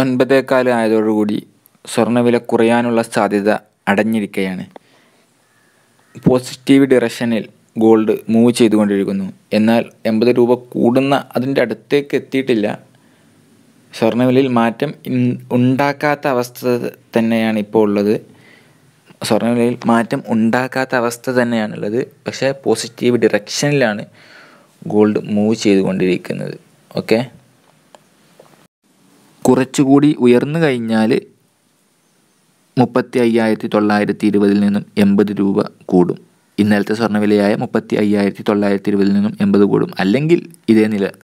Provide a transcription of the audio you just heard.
ഒൻപതേക്കാൽ ആയതോടുകൂടി സ്വർണ്ണവില കുറയാനുള്ള സാധ്യത അടഞ്ഞിരിക്കുകയാണ് പോസിറ്റീവ് ഡിറക്ഷനിൽ ഗോൾഡ് മൂവ് ചെയ്തുകൊണ്ടിരിക്കുന്നു എന്നാൽ എൺപത് രൂപ കൂടുന്ന അതിൻ്റെ അടുത്തേക്ക് എത്തിയിട്ടില്ല സ്വർണ്ണവിലയിൽ മാറ്റം ഉണ്ടാക്കാത്ത അവസ്ഥ തന്നെയാണ് ഇപ്പോൾ ഉള്ളത് സ്വർണ്ണവിലയിൽ മാറ്റം ഉണ്ടാക്കാത്ത അവസ്ഥ തന്നെയാണുള്ളത് പക്ഷേ പോസിറ്റീവ് ഡിറക്ഷനിലാണ് ഗോൾഡ് മൂവ് ചെയ്തുകൊണ്ടിരിക്കുന്നത് ഓക്കെ കുറച്ചുകൂടി ഉയർന്നു കഴിഞ്ഞാൽ മുപ്പത്തി അയ്യായിരത്തി തൊള്ളായിരത്തി ഇരുപതിൽ നിന്നും എൺപത് രൂപ കൂടും ഇന്നലത്തെ സ്വർണ്ണവിലയായ മുപ്പത്തി അയ്യായിരത്തി തൊള്ളായിരത്തി ഇരുപതിൽ നിന്നും എൺപത് കൂടും അല്ലെങ്കിൽ ഇതേ നില